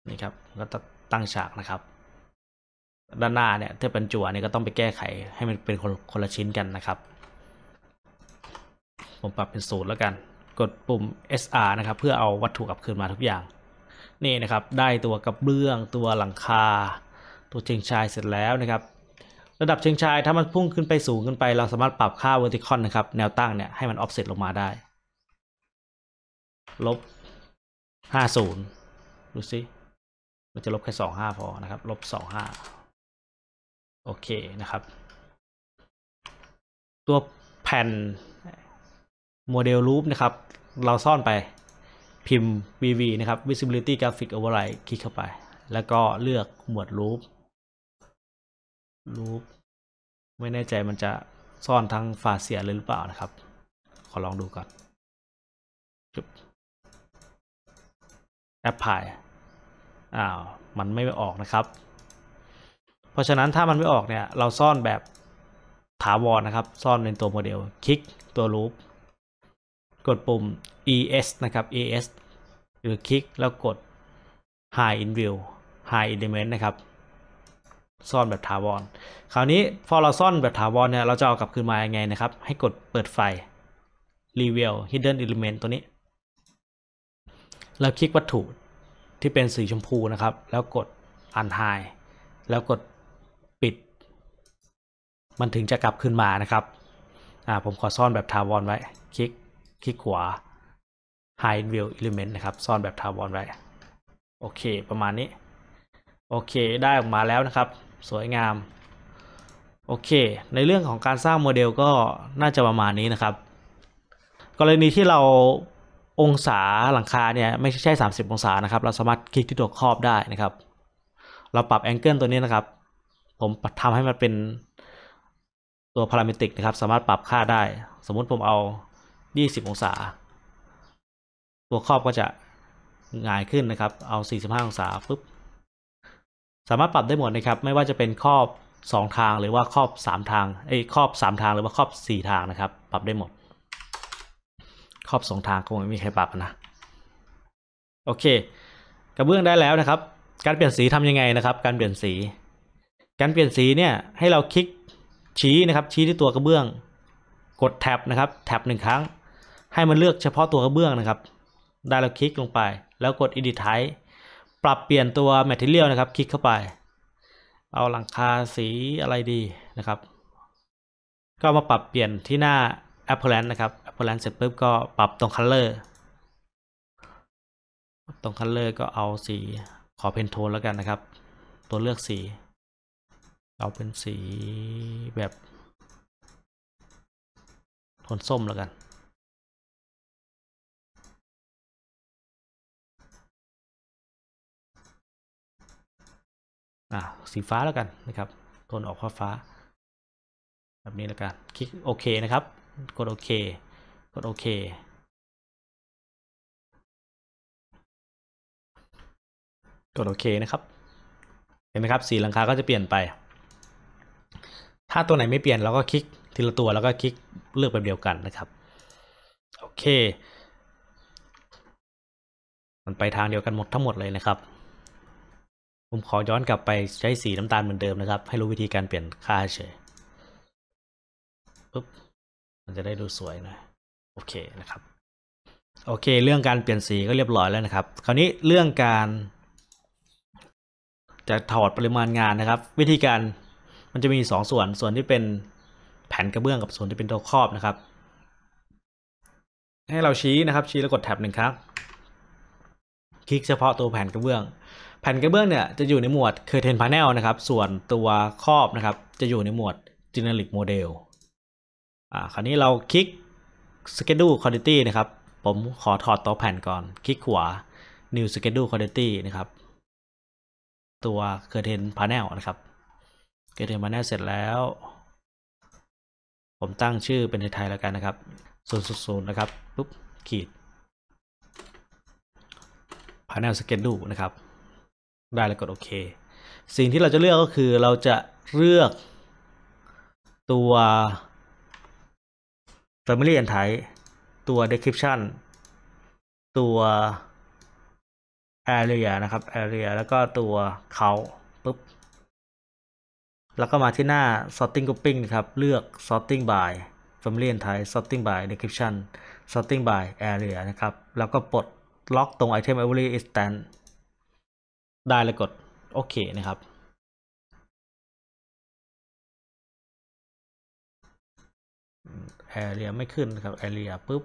นี่ครับก็ตั้งฉากนะครับด้านหน้าเนี่ยถ้าเป็นจั่วเนี่ยก็ต้องไปแก้ไขให้มันเป็นคนคนละชิ้นกันนะครับ ผมปรับเป็นศูนย์แล้วกันกดปุ่ม SR นะครับ เพื่อเอาวัตถุกลับคืนมาทุกอย่าง นี่นะครับ ได้ตัวกระเบื้องตัวหลังคา ตัวเชิงชายเสร็จแล้วนะครับ ระดับเชิงชายถ้ามันพุ่งขึ้นไปสูงขึ้นไปเราสามารถปรับค่า vertical นะครับ แนวตั้งเนี่ย ให้มัน offset ลงมาได้ ลบ 50ดูสิเราจะลบแค่25พอนะครับลบ25โอเคนะครับ ตัวแผ่นโมเดลรูปนะครับ เราซ่อนไปพิมพ์ vv นะครับ visibility graphic override คลิกเข้าไป แล้วก็เลือกหมวดรูปรูปไม่แน่ใจมันจะซ่อนทั้ง ฝาเสียเลยหรือเปล่านะครับ ขอลองดูก่อนจุบแอปพายอ้าว มันไม่ออกนะครับ เพราะฉะนั้นถ้ามันไม่ออกเนี่ยเราซ่อนแบบ ถาวร นะครับ ซ่อน ในตัวโมเดล คลิกตัวรูปกดปุ่ม es นะครับ es หรือคลิกแล้วกด hide in view hide element นะครับซ่อนแบบถาวรคราวนี้พอเราซ่อนแบบถาวรเนี่ยเราจะเอากลับคืนมายังไงนะครับ ให้กดเปิดไฟ reveal hidden element ตัวนี้ แล้วคลิกวัตถุที่เป็นสีชมพูนะครับ แล้วกด unhide แล้วกดปิด มันถึงจะกลับขึ้นมานะครับอ่าผมขอซ่อนแบบถาวรไว้คลิกคลิกขวา Hide View Element นะครับซ่อนแบบทาวนไว้โอเคประมาณนี้โอเค ได้ออกมาแล้วนะครับ สวยงามโอเค ในเรื่องของการสร้างโมเดลก็น่าจะประมาณนี้นะครับ กรณีที่เราองศาหลังคาเนี่ยไม่ใช่ 30 องศานะครับ เราสามารถคลิกที่ตัวครอบได้นะครับ เราปรับแองเกิลตัวนี้นะครับผมทำให้มันเป็นตัวพารามิตริกนะครับสามารถปรับค่าได้ สมมุติผมเอา20องศา ตัว ครอบก็จะง่ายขึ้นนะครับ เอา45องศาปุ๊บ สามารถปรับได้หมดนะครับ ไม่ว่าจะเป็นครอบ2ทางหรือว่าครอบ3ทางเอ้ยครอบ3ทางหรือว่าครอบ4ทางนะครับ ปรับได้หมด ครอบ2ทางก็ไม่มีใครปรับนะ โอเค กระเบื้องได้แล้วนะครับ การเปลี่ยนสีทํำยังไงนะครับ การเปลี่ยนสี การเปลี่ยนสีเนี่ยให้เราคลิกชี้นะครับ ชี้ที่ตัวกระเบื้อง กดแท็บนะครับ แท็บหนึ่งครั้งให้มันเลือกเฉพาะตัวกระเบื้องนะครับ ได้เราคลิกลงไป แล้วกด edit type ปรับเปลี่ยนตัว material นะครับ คลิกเข้าไป เอาหลังคาสีอะไรดีนะครับ ก็มาปรับเปลี่ยนที่หน้า a p p l e a a n c e นะครับ a p p l e a a n c e เสร็จปุ๊บก็ปรับตรง color ตรง color ก็เอาสีขอเพนโทนแล้วกันนะครับ ตัวเลือกสี เอาเป็นสีแบบโทนส้มแล้วกัน่าสีฟ้าแล้วกันนะครับโทนออกฟ้าฟ้าแบบนี้แล้วกันคลิกโอเคนะครับ กดโอเค กดโอเค กดโอเคนะครับ เห็นไหมครับ สีหลังคาก็จะเปลี่ยนไป ถ้าตัวไหนไม่เปลี่ยนเราก็คลิกทีละตัวแล้วก็คลิกเลือกแบบเดียวกันนะครับ โอเค มันไปทางเดียวกันหมดทั้งหมดเลยนะครับผมขอย้อนกลับไปใช้สีน้ำตาลเหมือนเดิมนะครับ ให้รู้วิธีการเปลี่ยนค่าเฉยปุ๊บ มันจะได้ดูสวยหน่อยโอเคนะครับ โอเค เรื่องการเปลี่ยนสีก็เรียบร้อยแล้วนะครับ คราวนี้เรื่องการ จะถอดปริมาณงานนะครับ วิธีการมันจะมีสองส่วน ส่วนที่เป็นแผ่นกระเบื้องกับส่วนที่เป็นตัวครอบนะครับ ให้เราชี้นะครับ ชี้แล้วกดแท็บหนึ่งครับคลิกเฉพาะตัวแผ่นกระเบื้องแผ่นกระเบื้องเนี่ยจะอยู่ในหมวด curtain panel นะครับ ส่วนตัวครอบนะครับจะอยู่ในหมวด generic model อ่าคราวนี้เราคลิก schedule q u a n t i t y นะครับ ผมขอถอดตัวแผ่นก่อน คลิกขวา new schedule q u a n t i t y นะครับ ตัว curtain panel นะครับ curtain panel เสร็จแล้ว ผมตั้งชื่อเป็นไทยแล้วกันนะครับ0 0นศูนย์นะครับปุ๊บขีด panel schedule นะครับได้แล้วกดโอเค สิ่งที่เราจะเลือกก็คือเราจะเลือกตัว Family and Type ตัว Description ตัว Area นะครับ Area แล้วก็ตัวเขาปุ๊บแล้วก็มาที่หน้า Sorting Grouping นะครับเลือก Sorting by Family and Type Sorting by Description Sorting by Area นะครับแล้วก็ปลดล็อกตรง Item Every i n s t a n c e ได้แล้วกดโอเคนะครับแอเรียไม่ขึ้นนะครับแอเรียปุ๊บ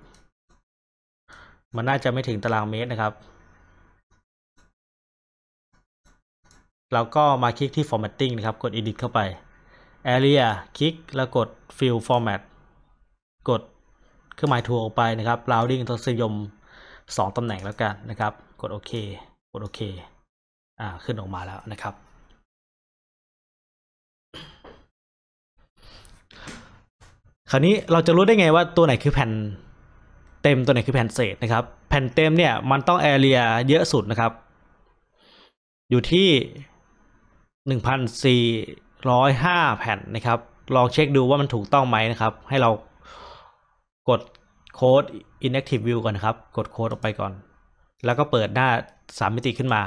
มันน่าจะไม่ถึงตารางเมตรนะครับ เราก็มาคลิกที่ formatting นะครับกด edit เข้าไป area คลิกแล้วกด fill format กดเครื่องหมายถูกออกไปนะครับ rounding ทศนิยม 2ตำแหน่งแล้วกันนะครับ กดโอเคกดโอเคขึ้นออกมาแล้วนะครับ คราวนี้เราจะรู้ได้ไงว่าตัวไหนคือแผ่นเต็มตัวไหนคือแผ่นเศษนะครับ แผ่นเต็มเนี่ยมันต้องแอเรียเยอะสุดนะครับ อยู่ที่หนนึ่่งพัสีร้อยห้าแผ่นนะครับ ลองเช็คดูว่ามันถูกต้องไหมนะครับ ให้เรากดโค้ด inactive view ก่อนนะครับ กดโค้ดออกไปก่อน แล้วก็เปิดหน้าสามมิติขึ้นมา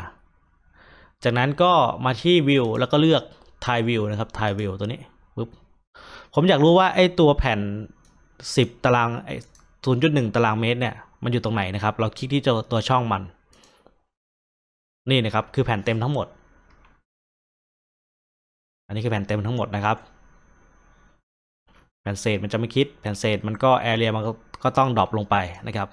จากนั้นก็มาที่วิวแล้วก็เลือกทายวิวนะครับทายวิวตัวนี้ปึ๊บผมอยากรู้ว่าไอ้ตัวแผ่น 10ตารางไอ้ศูนย์จุดหนึ่งตารางเมตรเนี่ยมันอยู่ตรงไหนนะครับ เราคลิกที่จตัวช่องมัน นี่นะครับคือแผ่นเต็มทั้งหมด อันนี้คือแผ่นเต็มทั้งหมดนะครับ แผ่นเศษมันจะไม่คิดแผ่นเศษมันก็แอเรียมันก็ต้องดรอปลงไปนะครับ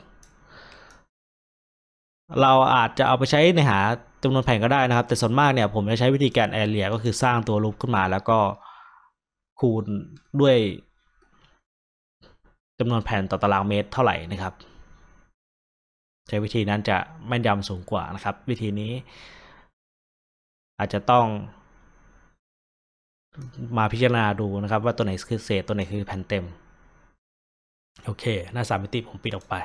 เราอาจจะเอาไปใช้ในหาจำนวนแผ่นก็ได้นะครับ แต่ส่วนมากเนี่ย ผมจะใช้วิธีการแอเรียก็คือสร้างตัวรูปขึ้นมาแล้วก็คูณด้วยจำนวนแผ่นต่อตารางเมตร เท่าไหร่นะครับ ใช้วิธีนั้นจะแม่นยำสูงกว่านะครับ วิธีนี้อาจจะต้อง มาพิจารณาดูนะครับ ว่าตัวไหนคือเศษตัวไหนคือแผ่นเต็ม โอเค หน้าสามมิติผมปิดออกไป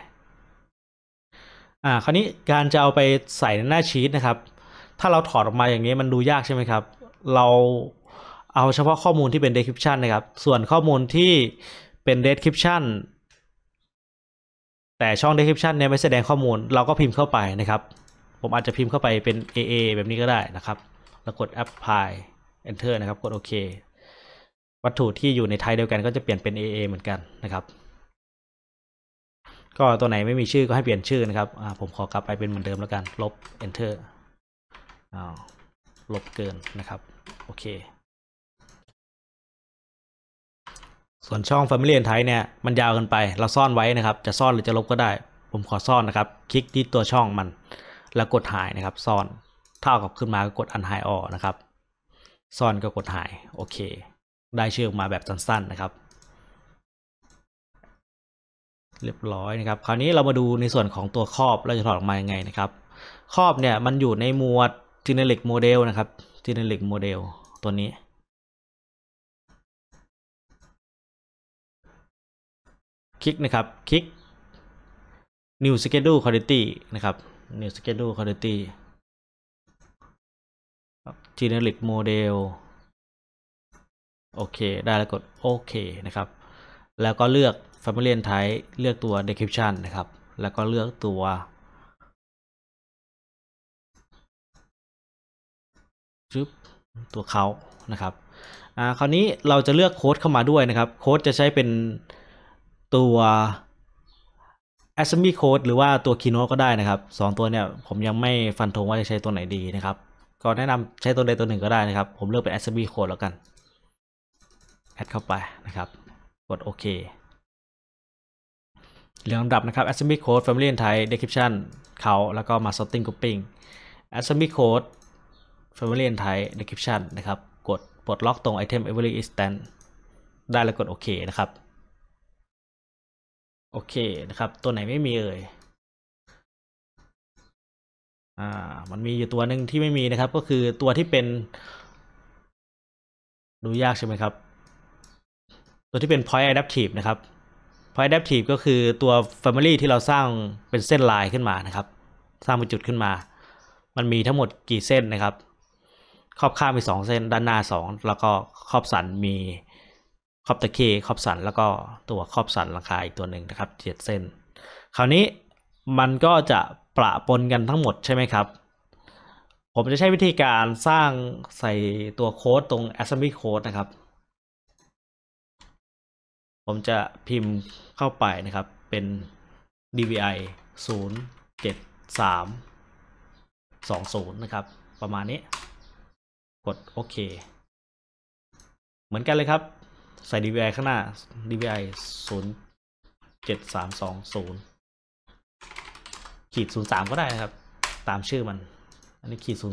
อ่า คราวนี้การจะเอาไปใส่ในหน้าชีตนะครับ ถ้าเราถอดออกมาอย่างนี้มันดูยากใช่ไหมครับ เราเอาเฉพาะข้อมูลที่เป็น description นะครับ ส่วนข้อมูลที่เป็น description แต่ช่อง description เนี่ยไม่แสดงข้อมูล เราก็พิมพ์เข้าไปนะครับ ผมอาจจะพิมพ์เข้าไปเป็น aa แบบนี้ก็ได้นะครับ แล้วกด apply enter นะครับ กดโอเควัตถุที่อยู่ในไทยเดียวกัน ก็จะเปลี่ยนเป็น aa เหมือนกันนะครับก็ตัวไหนไม่มีชื่อ ก็ให้เปลี่ยนชื่อนะครับ ผมขอกลับไปเป็นเหมือนเดิมแล้วกันลบ enter อาลบเกินนะครับโอเค ส่วนช่อง Family and Type เนี่ยมันยาวเกินไปเราซ่อนไว้นะครับ จะซ่อนหรือจะลบก็ได้ ผมขอซ่อนนะครับ คลิกที่ตัวช่องมันแล้วกดหายนะครับ ซ่อนเท่ากับขึ้นมาก็กด unhide all นะครับ ซ่อนก็กดหายโอเคได้ชื่อออกมาแบบสั้นๆนะครับเรียบร้อยนะครับ คราวนี้เรามาดูในส่วนของตัวครอบเราจะถอดออกมายังไงนะครับ ครอบเนี่ยมันอยู่ในหมวด generic model นะครับ generic model ตัวนี้ คลิกนะครับคลิก new schedule quality นะครับ new schedule quality generic model โอเค ได้แล้วกดโอเคนะครับ แล้วก็เลือก Family Type เลือกตัว Description นะครับ แล้วก็เลือกตัวจุบตัวเขานะครับ อ่า คราวนี้เราจะเลือกโค้ดเข้ามาด้วยนะครับ โค้ดจะใช้เป็นตัว assembly code หรือว่าตัว keynote ก็ได้นะครับ สองตัวเนี่ยผมยังไม่ฟันธงว่าจะใช้ตัวไหนดีนะครับ ก็แนะนำใช้ตัวใดตัวหนึ่งก็ได้นะครับ ผมเลือกเป็น assembly code แล้วกัน แอดเข้าไปนะครับ กดโอเคเรียงลำดับนะครับ assembly code family and type description เขา แล้วก็มา sorting grouping assembly code family and type description นะครับ กดปลดล็อกตรง item every instant ได้แล้วกดโอเคนะครับ โอเคนะครับ ตัวไหนไม่มีเอ่ยอ่า มันมีอยู่ตัวหนึ่งที่ไม่มีนะครับ ก็คือตัวที่เป็น ดูยากใช่ไหมครับ ตัวที่เป็น point adaptive นะครับพะ adaptive ก็คือตัว family ที่เราสร้างเป็นเส้นลายขึ้นมานะครับ สร้างเป็นจุดขึ้นมา มันมีทั้งหมดกี่เส้นนะครับ ขอบข้างมี 2 เส้น ด้านหน้า 2 แล้วก็ขอบสันมีขอบตะเคขอบสัน แล้วก็ตัวขอบสันหลังคาอีกตัวหนึ่งนะครับเจ็ดเส้นคราวนี้มันก็จะประปนกันทั้งหมดใช่ไหมครับ ผมจะใช้วิธีการสร้างใส่ตัวโค้ดตรง assembly code นะครับผมจะพิมพ์เข้าไปนะครับเป็น dvi 07320นะครับประมาณนี้กดโอเค เหมือนกันเลยครับ ใส่ dvi ข้างหน้า dvi 07320 ขีด 03 ก็ได้นะครับตามชื่อมัน อันนี้ขีด 02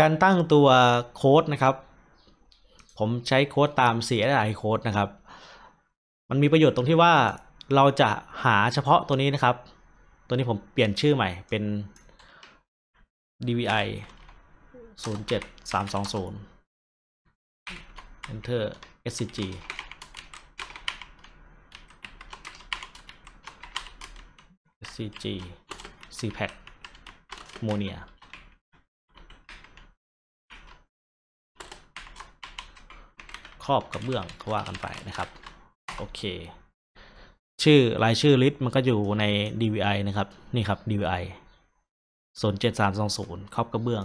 การตั้งตัวโค้ดนะครับ ผมใช้โค้ดตาม CSI โค้ดนะครับ มันมีประโยชน์ตรงที่ว่าเราจะหาเฉพาะตัวนี้นะครับ ตัวนี้ผมเปลี่ยนชื่อใหม่เป็น DVI 07320 Enter SCG SCG c p a c Monia ครอบกระเบื้องเขาว่ากันไปนะครับ โอเค ชื่อรายชื่อลิสต์มันก็อยู่ใน DVI นะครับ นี่ครับ DVI 07320 ครอบกระเบื้อง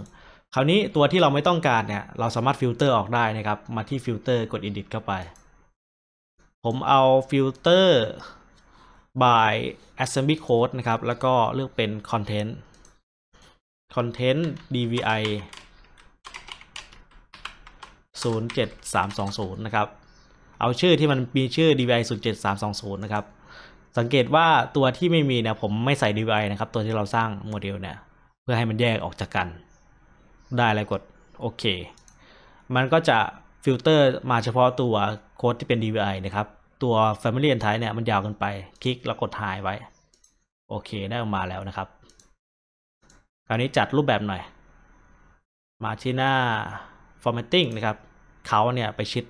คราวนี้ตัวที่เราไม่ต้องการเนี่ย เราสามารถฟิลเตอร์ออกได้นะครับ มาที่ฟิลเตอร์กด Edit เข้าไป ผมเอาฟิลเตอร์ by assembly code นะครับ แล้วก็เลือกเป็น content content dvi 07320 นะครับ เอาชื่อที่มันมีชื่อ DVI 07320นะครับ สังเกตว่าตัวที่ไม่มีเนี่ยผมไม่ใส่ DVI นะครับ ตัวที่เราสร้างโมเดลเนี่ย เพื่อให้มันแยกออกจากกัน ได้แล้วกดโอเคมันก็จะฟิลเตอร์มาเฉพาะตัวโค้ดที่เป็น DVI นะครับ ตัว Family and Type เนี่ยมันยาวเกินไป คลิกแล้วกดหายไว้ โอเคได้ออกมาแล้วนะครับ คราวนี้จัดรูปแบบหน่อย มาที่หน้า formatting นะครับเขาเนี่ยไปชิด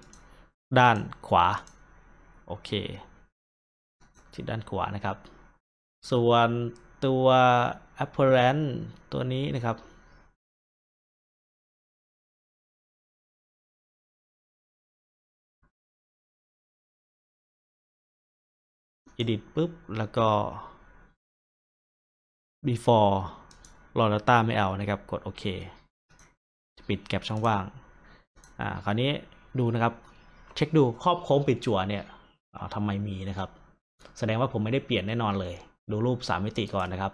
ด้านขวา โอเค ชิดด้านขวานะครับ ส่วนตัว apparent ตัวนี้นะครับอ d ดิปุ๊บ แล้วก็ before รอ้วตาไม่เอานะครับ กดโอเคปิดแก็บช่องว่างอ่าคราวนี้ดูนะครับ เช็คดูครอบโค้งปิดจั่วเนี่ยทำไมมีนะครับ แสดงว่าผมไม่ได้เปลี่ยนแน่นอนเลย ดูรูปสามมิติก่อนนะครับ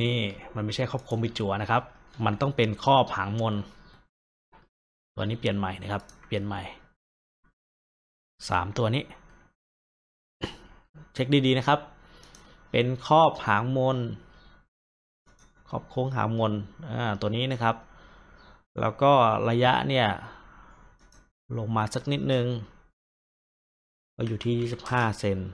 นี่มันไม่ใช่ครอบโค้งปิดจั่วนะครับ มันต้องเป็นครอบหางมนตัวนี้เปลี่ยนใหม่นะครับ เปลี่ยนใหม่สามตัวนี้ เช็คดีๆนะครับ เป็นครอบหางมนครอบโค้งหางมนอ่าตัวนี้นะครับแล้วก็ระยะเนี่ย ลงมาสักนิดนึงก็อยู่ที่ 25 เซน200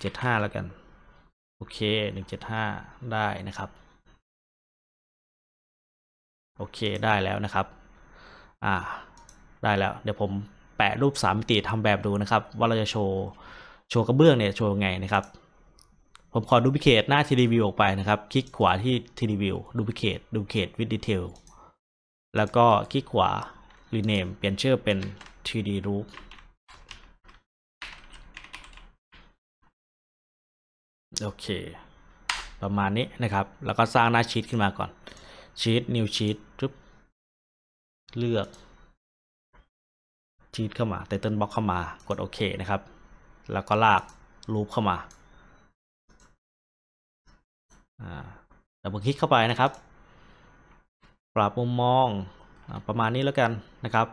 175 แล้วกัน โอเค 175 ได้นะครับ โอเคได้แล้วนะครับ อ่าได้แล้วเดี๋ยวผมแปะรูปสามมิติทำแบบดูนะครับ ว่าเราจะโชว์ โชว์กระเบื้องเนี่ยโชว์ไงนะครับผมขอดูพิเคทหน้าทีรีวิวออกไปนะครับ คลิกขวาที่ทีรีวิวดูพิเคทดูเคทวิดดีเทลแล้วก็คลิกขวา rename เปลี่ยนชื่อเป็น 3d r o o p โอเค ประมาณนี้นะครับ แล้วก็สร้างหน้าชีตขึ้นมาก่อน ชีต new sheet ปึ๊บเลือก ชีตเข้ามาติ t บล็อกเข้ามา กดโอเคนะครับ แล้วก็ลากรูปเข้ามาแต่เืิอคลิกเข้าไปนะครับ ปรับมุมมองอประมาณนี้แล้วกันนะครับ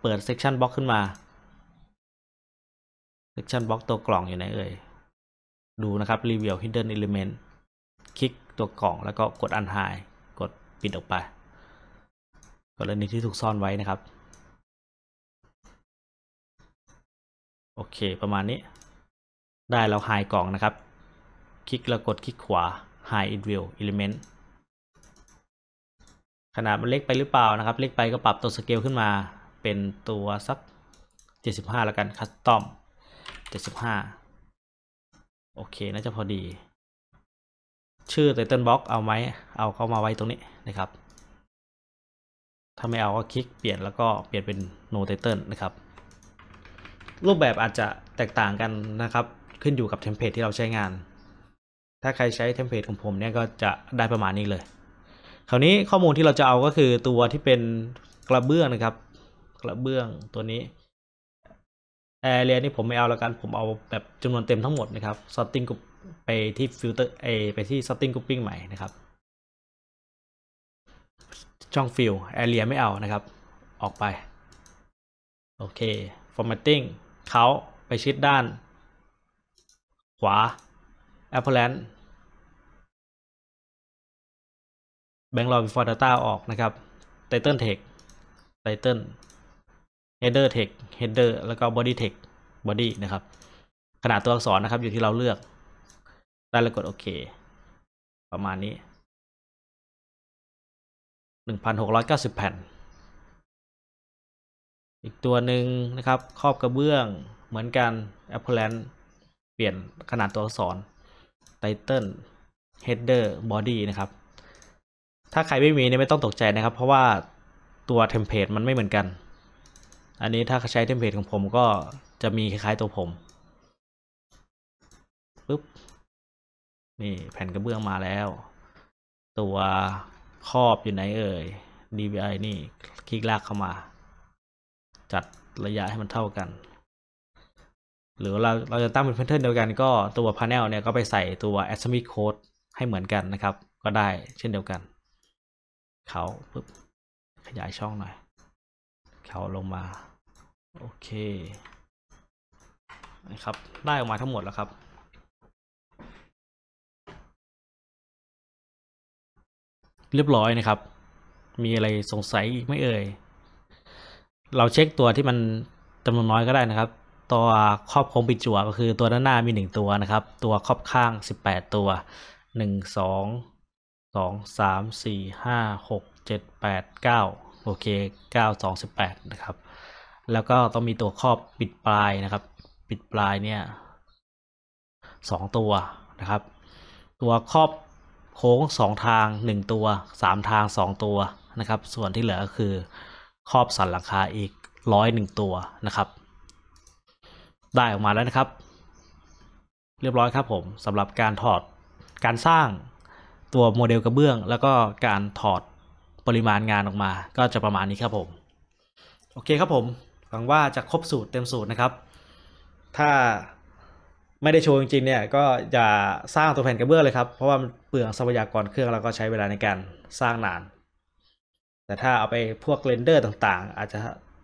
เปิดเซกชันบล็อกขึ้นมาเซกชันบล็อกตัวกล่องอยู่ไหนเอ่ยดูนะครับรีวิว hidden element คลิกตัวกล่องแล้วก็กด unhide กดปิดออกไปกรณีที่ถูกซ่อนไว้นะครับ โอเคประมาณนี้ ได้เราหายกล่องนะครับ คลิกแล้วกดคลิกขวา high inbuilt element ขนาดมันเล็กไปหรือเปล่านะครับ เล็กไปก็ปรับตัวสเกลขึ้นมาเป็นตัวสัก 75 แล้วกันคัสตอม75 โอเคน่าจะพอดี ชื่อ title box เอาไหมเอาเข้ามาไว้ตรงนี้นะครับถ้าไม่เอา ก็คลิกเปลี่ยนแล้วก็เปลี่ยนเป็น no title นะครับ รูปแบบอาจจะแตกต่างกันนะครับ ขึ้นอยู่กับเทมเพลตที่เราใช้งานถ้าใครใช้เทมเพลตของผมเนี่ยก็จะได้ประมาณนี้เลย คราวนี้ข้อมูลที่เราจะเอาก็คือตัวที่เป็นกระเบื้องนะครับ กระเบื้องตัวนี้แอเรียนี่ผมไม่เอาแล้วกัน ผมเอาแบบจำนวนเต็มทั้งหมดนะครับสติ้งกรุ๊ปไปที่ฟิลเตอร์เอไปที่สติ้งกรุ๊ปปิ้งใหม่นะครับ ช่องฟิลแอเรียไม่เอานะครับ ออกไป โอเค formatting เขาไปชิดด้าน ขวา Applant แบงค์รอ before data ออกนะครับ title text title header text header แล้วก็ body text body นะครับ ขนาดตัวอักษรนะครับอยู่ที่เราเลือก ได้แล้วกดโอเค ประมาณนี้ 1,690 แผ่น อีกตัวหนึ่งนะครับครอบกระเบื้องเหมือนกัน Applant เปลี่ยนขนาดตัวอักษร title header body นะครับ ถ้าใครไม่มีเนี่ยไม่ต้องตกใจนะครับ เพราะว่าตัวเทมเพลตมันไม่เหมือนกัน อันนี้ถ้าใช้เทมเพลตของผมก็จะมีคล้ายๆตัวผมปุ๊บ นี่แผ่นกระเบื้องมาแล้ว ตัวครอบอยู่ไหนเอ่ย DVI นี่ คลิกลากเข้ามา จัดระยะให้มันเท่ากันหรือเราเราจะตั้งเป็นพทเทิร์นเดียวกันก็ตัว panel เนี่ยก็ไปใส่ตัว atomic code ให้เหมือนกันนะครับ ก็ได้เช่นเดียวกัน เขาปึ๊บ ขยายช่องหน่อย เขาลงมา โอเคนะครับ ได้ออกมาทั้งหมดแล้วครับ เรียบร้อยนะครับ มีอะไรสงสัยอีกไม่เอ่ยเราเช็คตัวที่มันจำนวนน้อยก็ได้นะครับตัวครอบโค้งปิดจั่วก็คือตัวด้านหน้ามีงตัวนะครับ ตัวครอบข้าง 18 ตัว 1 2 2 3 4 5 6 7 8 9 โอเค 9 2 18นะครับ แล้วก็ต้องมีตัวครอบปิดปลายนะครับ ปิดปลายเนี่ย 2 ตัวนะครับ ตัว ครอบโค้ง2 ทาง 1 ตัว 3 ทาง 2 ตัวนะครับ ส่วนที่เหลือก็คือครอบสันหลังคาอีกร้อยหนึ่งตัวนะครับได้ออกมาแล้วนะครับ เรียบร้อยครับผมสำหรับการถอดการสร้างตัวโมเดลกระเบื้อง แล้วก็การถอดปริมาณงานออกมา ก็จะประมาณนี้ครับผมโอเคครับผมหวังว่าจะครบสูตรเต็มสูตรนะครับ ถ้าไม่ได้โชว์จริงๆเนี่ยก็อย่าสร้างตัวแผ่นกระเบื้องเลยครับเพราะว่ามันเปลืองทรัพยากรเครื่องแล้วก็ใช้เวลาในการสร้างนาน แต่ถ้าเอาไปพวกเรนเดอร์ต่างๆ อาจจะ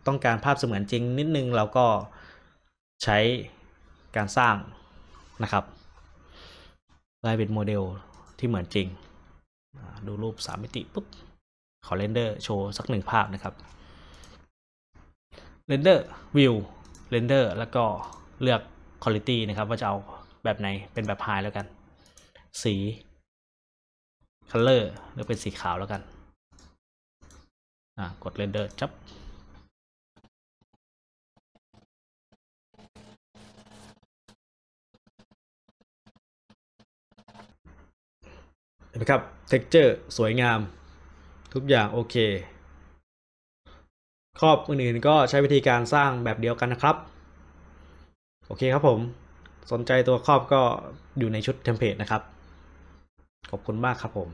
ต้องการภาพเสมือนจริงนิดนึงเราก็ใช้การสร้างนะครับกลายเป็นโมเดลที่เหมือนจริงดูรูป 3 มิติปุ๊บขอเรนเดอร์โชว์สักหนึ่งภาพนะครับเรนเดอร์วิวเรนเดอร์แล้วก็เลือกคุณภาพนะครับ ว่าจะเอาแบบไหนเป็นแบบไฮแล้วกัน สีคัลเลอร์เลือกเป็นสีขาวแล้วกัน กดเรนเดอร์จับห็นไหมครับ เท็กเจอร์ สวยงาม ทุกอย่างโอเค ครอบอื่นๆก็ใช้วิธีการสร้างแบบเดียวกันนะครับ โอเคครับผม สนใจตัวครอบก็อยู่ในชุดเทมเพลตนะครับ ขอบคุณมากครับผม